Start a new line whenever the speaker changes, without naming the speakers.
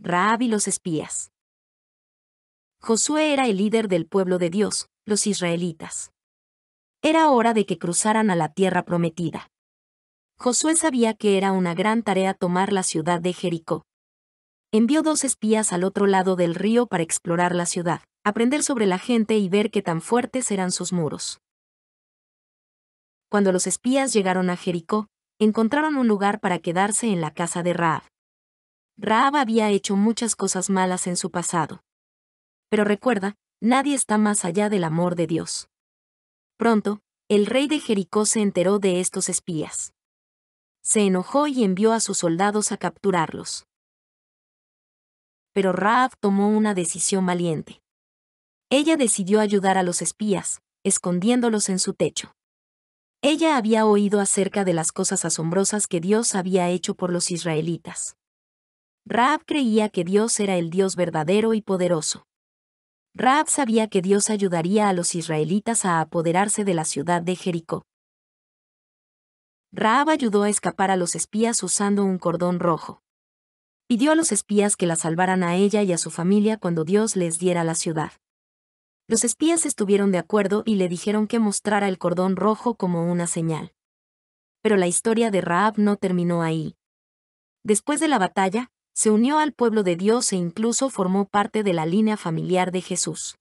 Raab y los espías. Josué era el líder del pueblo de Dios, los israelitas. Era hora de que cruzaran a la tierra prometida. Josué sabía que era una gran tarea tomar la ciudad de Jericó. Envió dos espías al otro lado del río para explorar la ciudad, aprender sobre la gente y ver qué tan fuertes eran sus muros. Cuando los espías llegaron a Jericó, encontraron un lugar para quedarse en la casa de Raab. Raab había hecho muchas cosas malas en su pasado. Pero recuerda, nadie está más allá del amor de Dios. Pronto, el rey de Jericó se enteró de estos espías. Se enojó y envió a sus soldados a capturarlos. Pero Raab tomó una decisión valiente. Ella decidió ayudar a los espías, escondiéndolos en su techo. Ella había oído acerca de las cosas asombrosas que Dios había hecho por los israelitas. Raab creía que Dios era el Dios verdadero y poderoso. Raab sabía que Dios ayudaría a los israelitas a apoderarse de la ciudad de Jericó. Raab ayudó a escapar a los espías usando un cordón rojo. Pidió a los espías que la salvaran a ella y a su familia cuando Dios les diera la ciudad. Los espías estuvieron de acuerdo y le dijeron que mostrara el cordón rojo como una señal. Pero la historia de Raab no terminó ahí. Después de la batalla, se unió al pueblo de Dios e incluso formó parte de la línea familiar de Jesús.